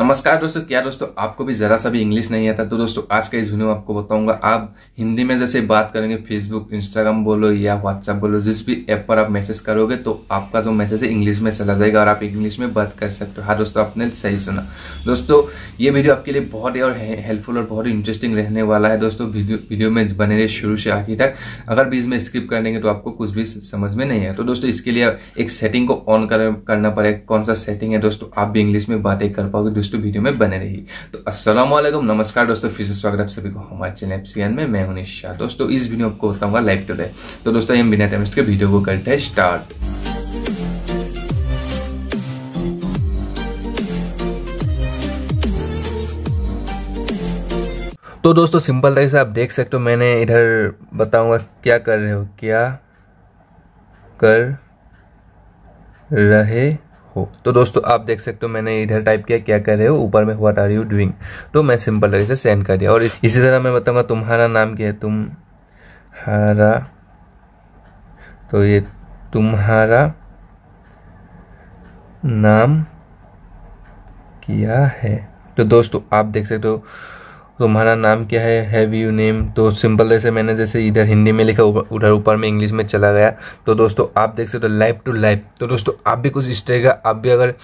नमस्कार दोस्तों क्या दोस्तों आपको भी ज़रा सा भी इंग्लिश नहीं आता तो दोस्तों आज का इस वीडियो में आपको बताऊंगा आप हिंदी में जैसे बात करेंगे फेसबुक इंस्टाग्राम बोलो या व्हाट्सएप बोलो जिस भी ऐप पर आप मैसेज करोगे तो आपका जो मैसेज है इंग्लिश में चला जाएगा और आप इंग्लिश में बात कर सकते हो हाँ दोस्तों आपने सही सुना दोस्तों ये वीडियो आपके लिए बहुत ही और हेल्पफुल और बहुत ही इंटरेस्टिंग रहने वाला है दोस्तों वीडियो में बने रहे शुरू से आखिर तक अगर बीच में स्किप कर देंगे तो आपको कुछ भी समझ में नहीं है तो दोस्तों इसके लिए एक सेटिंग को ऑन करना पड़ेगा कौन सा सेटिंग है दोस्तों आप भी इंग्लिश में बातें कर पाओगे दोस्तों वीडियो में बने रही तो अस्सलाम नमस्कार दोस्तों फिर से स्वागत आप सभी को हमारे चैनल एप्सियन में मैं हूं निशा दोस्तों इस वीडियो को बताऊंगा लाइव टुडे तो दोस्तों हम बिना टेमिस्ट के वीडियो को करते हैं स्टार्ट तो दोस्तों सिंपल तरीके से आप देख सकते हो मैंने इधर बताऊंगा क्या कर रहे हो क्या कर रहे हो तो दोस्तों आप देख सकते हो मैंने इधर टाइप किया क्या कर रहे हो ऊपर में व्हाट आर यू डूइंग तो मैं सिंपल तरीके से सेंड कर दिया और इसी तरह मैं बताऊंगा तुम्हारा नाम क्या है तुम्हारा तो ये तुम्हारा नाम किया है तो दोस्तों आप देख सकते हो तो तुम्हारा नाम क्या है हैव यू नेम तो सिंपल जैसे मैंने जैसे इधर हिंदी में लिखा उधर ऊपर में इंग्लिश में चला गया तो दोस्तों आप देख सकते हो लाइव टू लाइव तो दोस्तों आप भी कुछ इस तरह का आप भी अगर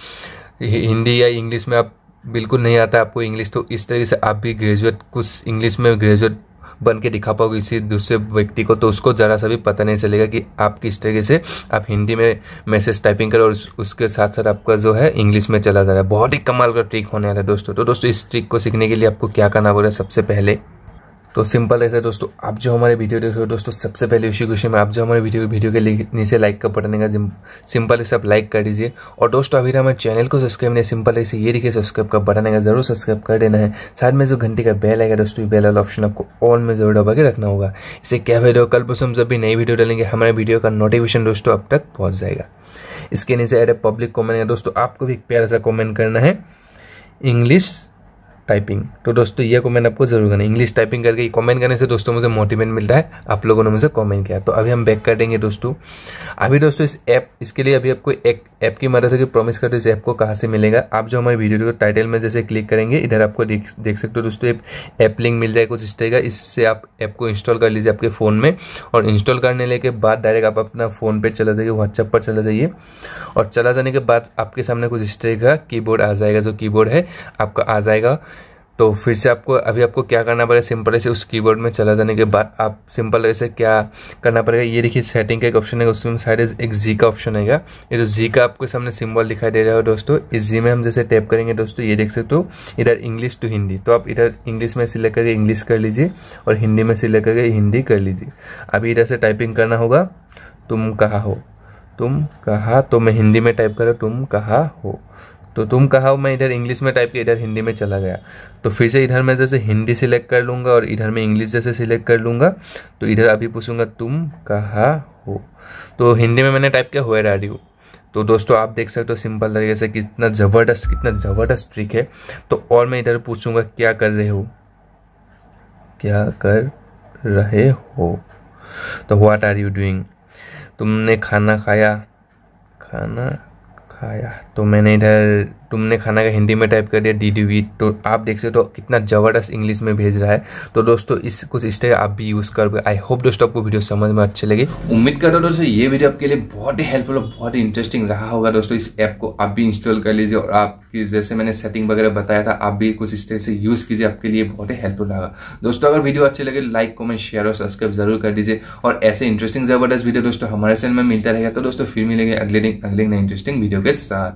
हिंदी या इंग्लिश में आप बिल्कुल नहीं आता आपको इंग्लिश तो इस तरीके से आप भी ग्रेजुएट कुछ इंग्लिश में ग्रेजुएट बन के दिखा पाओगे किसी दूसरे व्यक्ति को तो उसको ज़रा सा भी पता नहीं चलेगा कि आप किस तरीके से आप हिंदी में मैसेज टाइपिंग करो और उसके साथ साथ आपका जो है इंग्लिश में चला जा रहा है बहुत ही कमाल का ट्रिक होने वाला है दोस्तों तो दोस्तों इस ट्रिक को सीखने के लिए आपको क्या करना पड़ेगा सबसे पहले तो सिंपल ऐसा दोस्तों आप जो हमारे वीडियो देख रहे हो दोस्तों सबसे पहले उसी क्वेश्चन में आप जो हमारे वीडियो वीडियो के नीचे लाइक का बटन है सिंपल ऐसे आप लाइक कर दीजिए और दोस्तों अभी हमारे चैनल को सब्सक्राइब नहीं सिंपल ऐसे ये देखिए सब्सक्राइब का बटन है जरूर सब्सक्राइब कर देना है साथ में जो घंटे का बेल आएगा दोस्तों बेल वाला ऑप्शन आपको ऑन में जरूर दबा के रखना होगा इससे क्या फायदा होगा कल परसों हम जब भी नई वीडियो डालेंगे हमारे वीडियो का नोटिफिकेशन दोस्तों अब तक पहुँच जाएगा इसके नीचे एड पब्लिक कॉमेंट है दोस्तों आपको भी एक प्यारा सा कॉमेंट करना है इंग्लिश टाइपिंग तो दोस्तों ये कमेंट आपको जरूर करना इंग्लिश टाइपिंग करके कमेंट करने से दोस्तों मुझे मोटिवेट मिलता है आप लोगों ने मुझे कमेंट किया तो अभी हम बैक कर देंगे दोस्तों अभी दोस्तों इस ऐप इसके लिए अभी आपको एक ऐप की मदद होगी प्रॉमिस करते इस ऐप को कहाँ से मिलेगा आप जो हमारे वीडियो टाइटल में जैसे क्लिक करेंगे इधर आपको देख देख सकते हो दोस्तों एक ऐप लिंक मिल जाए कुछ इस तरह का इससे आप ऐप को इंस्टॉल कर लीजिए आपके फ़ोन में और इंस्टॉल करने के बाद डायरेक्ट आप अपना फ़ोन पे चला जाइए व्हाट्सएप पर चला जाइए और चला जाने के बाद आपके सामने कुछ इस तरह का कीबोर्ड आ जाएगा जो की है आपका आ जाएगा तो फिर से आपको अभी आपको क्या करना पड़ेगा सिंपल ऐसे उस कीबोर्ड में चला जाने के बाद आप सिंपल ऐसे क्या करना पड़ेगा ये देखिए सेटिंग का एक ऑप्शन है उसमें साइड एक जी का ऑप्शन है ये जो जी का आपके सामने सिंबल दिखाई दे रहा है दोस्तों इस जी में हम जैसे टैप करेंगे दोस्तों ये देख सकते हो इधर इंग्लिश टू हिंदी तो आप इधर इंग्लिश में सिलेक्ट करके इंग्लिश कर लीजिए और हिंदी में सिलेक्ट करके हिंदी कर लीजिए अभी इधर से टाइपिंग करना होगा तुम कहा हो तुम कहा तो मैं हिंदी में टाइप करो तुम कहा हो तो तुम कहा हो मैं इधर इंग्लिश में टाइप किया इधर हिंदी में चला गया तो फिर से इधर मैं जैसे हिंदी सिलेक्ट कर लूँगा और इधर मैं इंग्लिश जैसे सिलेक्ट कर लूँगा तो इधर अभी पूछूंगा तुम कहा हो तो हिंदी में मैंने टाइप किया हुए आर यू तो दोस्तों आप देख सकते हो सिंपल तरीके से कितना ज़बरदस्त कितना ज़बरदस्त ट्रिक है तो और मैं इधर पूछूँगा क्या कर रहे हो क्या कर रहे हो तो व्हाट आर यू डूइंग तुमने खाना खाया खाना खाया तो मैंने इधर तुमने खाना का हिंदी में टाइप कर दिया डी डी वी तो आप देख सकते हो तो कितना ज़बरदस्त इंग्लिश में भेज रहा है तो दोस्तों इस कुछ इस आप भी यूज़ करोगे आई होप दोस्तों आपको वीडियो समझ में अच्छी लगी उम्मीद कर दोस्तों ये वीडियो आपके लिए बहुत ही हेल्पफुल और बहुत ही इंटरेस्टिंग रहा होगा दोस्तों इस ऐप को आप भी इंस्टॉल कर लीजिए और आपकी जैसे मैंने सेटिंग वगैरह बताया था आप भी कुछ इस तरह से यूज़ कीजिए आपके लिए बहुत ही हेल्पफुल रहा दोस्तों अगर वीडियो अच्छे लगे लाइक कमेंट शेयर और सब्सक्राइब जरूर कर दीजिए और ऐसे इंटरेस्टिंग ज़बरदस्त वीडियो दोस्तों हमारे चैनल में मिलता रहेगा तो दोस्तों फिर मिलेंगे अगले दिन अगले नए इंटरेस्टिंग वीडियो के साथ